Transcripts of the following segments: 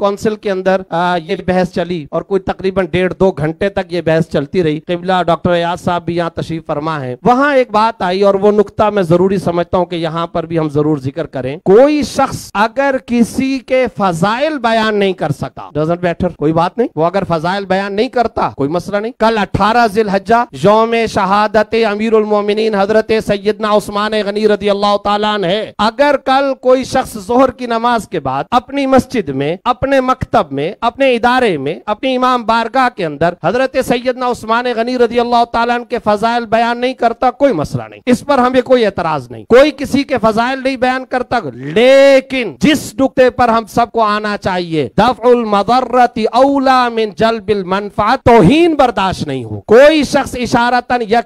council के अंदर आ, ये बहस चली और कोई तकरीबन डेढ़ दो घंटे तक ये बहस चलती रही किबला डॉक्टर एयाज साहब भी यहाँ तशरीफ फरमा है वहाँ एक बात आई और वो नुकता मैं जरूरी समझता हूँ कि यहाँ पर भी हम जरूर जिक्र करें कोई शख्स अगर किसी के फजाइल बयान नहीं कर सकता डजेंट कोई बात नहीं वो अगर फजाइल बयान नहीं करता कोई मसला नहीं कल अठारह जिल हजा योम शहादत अमीर उलमोमिन हजरत सैदना उस्मान गनी रदी अल्लाह है अगर कल कोई शख्स जोहर की नमाज के बाद अपनी मस्जिद में अपने अपने मकतब में अपने इदारे में अपने इमाम बारगाह के अंदर हजरत सैदना उस्मान गनी रजी अल्लाह के फजाइल बयान नहीं करता कोई मसला नहीं इस पर हमें कोई एतराज नहीं कोई किसी के फजाइल नहीं बयान करता लेकिन जिस नुकते पर हम सबको आना चाहिए दफुल मदर्रती औला मिन जल बिल मनफा तोहीन बर्दाश्त नहीं हो कोई शख्स इशारतन या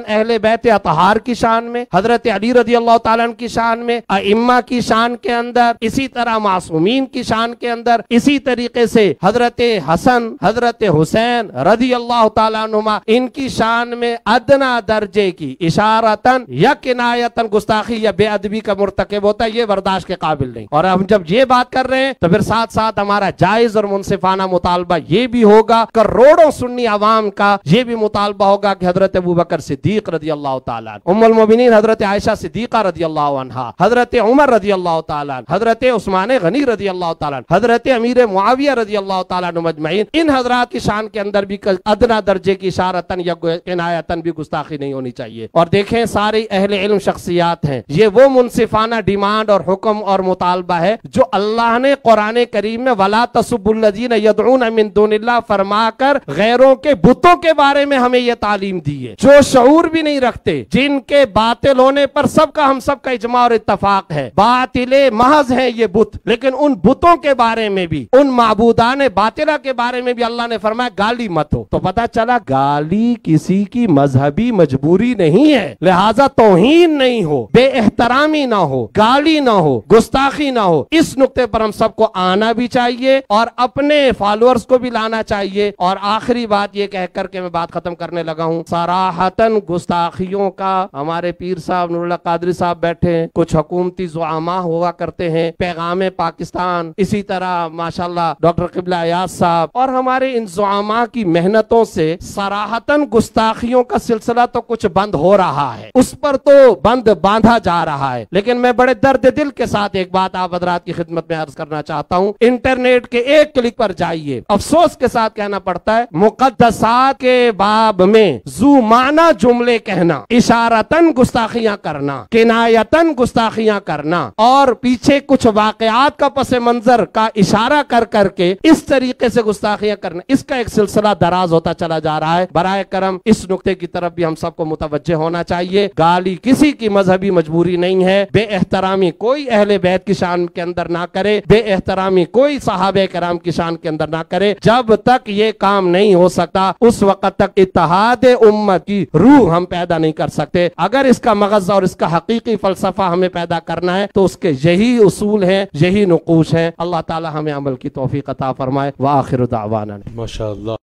अहले बैत अतहार की शान में हजरत अली रजी अल्लाह की शान में अम्मा की शान के अंदर इसी तरह मासूमीन की शान के अंदर अंदर इसी तरीके से हजरत हसन हजरत हुसैन रजी अल्लाह तुमा इनकी शान में अदना दर्जे की इशारतन या किनायतन गुस्ताखी या बेअदबी का मुरतकब होता है ये बर्दाश्त के काबिल नहीं और हम जब ये बात कर रहे हैं तो फिर साथ साथ हमारा जायज और मुनसिफाना मुतालबा ये भी होगा करोड़ों सुन्नी आवाम का ये भी मुतालबा होगा कि हजरत अबू बकर सिद्दीक रजी अल्लाह तमिन हजरत आयशा सिद्दीका रजी अल्लाह हजरत उमर रजी अल्लाह तजरत उस्मान गनी रजी अल्लाह तजरत हजरत अमीर मुआविया रजी अल्लाह तजमैन इन हजरात की शान के अंदर भी अदना दर्जे की शारतन या भी गुस्ताखी नहीं होनी चाहिए और देखें सारी अहल इलम शख्सियात हैं ये वो मुनसिफाना डिमांड और हुक्म और मुतालबा है जो अल्लाह ने कुरान करीम में वला तसबुल्लजीन फरमा कर गैरों के बुतों के बारे में हमें यह तालीम दी है जो शूर भी नहीं रखते जिनके बातिल होने पर सबका हम सबका इजमा और इतफाक है बातिले महज है ये बुत लेकिन उन बुतों के बारे बारे में भी उन ने बातिला के बारे में भी अल्लाह ने फरमाया गाली मत हो तो पता चला गाली किसी की मजहबी मजबूरी नहीं है लिहाजा तोहीन नहीं हो बे एहतरामी ना हो गाली ना हो गुस्ताखी ना हो इस नुकते पर हम सबको आना भी चाहिए और अपने फॉलोअर्स को भी लाना चाहिए और आखिरी बात ये कह करके मैं बात खत्म करने लगा हूँ सराहतन गुस्ताखियों का हमारे पीर साहब नुरुल्ला कादरी साहब बैठे कुछ हकूमती जुआमा हुआ करते हैं पैगाम पाकिस्तान इसी तरह साहब माशाल्लाह डॉक्टर किबला याद साहब और हमारे इंजामा की मेहनतों से सराहतन गुस्ताखियों का सिलसिला तो कुछ बंद हो रहा है उस पर तो बंद बांधा जा रहा है लेकिन मैं बड़े दर्द दिल के साथ एक बात आप हजरात की खिदमत में अर्ज करना चाहता हूँ इंटरनेट के एक क्लिक पर जाइए अफसोस के साथ कहना पड़ता है मुकदसा के बाब में जुमाना जुमले कहना इशारतन गुस्ताखियां करना किनायतन गुस्ताखियां करना और पीछे कुछ वाकयात का पस मंजर का इशारा कर करके इस तरीके से गुस्ताखियां करने इसका एक सिलसिला दराज होता चला जा रहा है बरए करम इस नुकते की तरफ भी हम सबको मुतवजह होना चाहिए गाली किसी की मजहबी मजबूरी नहीं है बे एहतरामी कोई अहल बैत की शान के अंदर ना करे बे एहतरामी कोई साहब कराम की शान के अंदर ना करे जब तक ये काम नहीं हो सकता उस वक्त तक इतिहाद उम्मत की रूह हम पैदा नहीं कर सकते अगर इसका मगज और इसका हकीकी फलसफा हमें पैदा करना है तो उसके यही उसूल है यही नकूश है अल्लाह तला हमें अमल की तोफ़ी कता फरमाए व आखिर दावाना माशा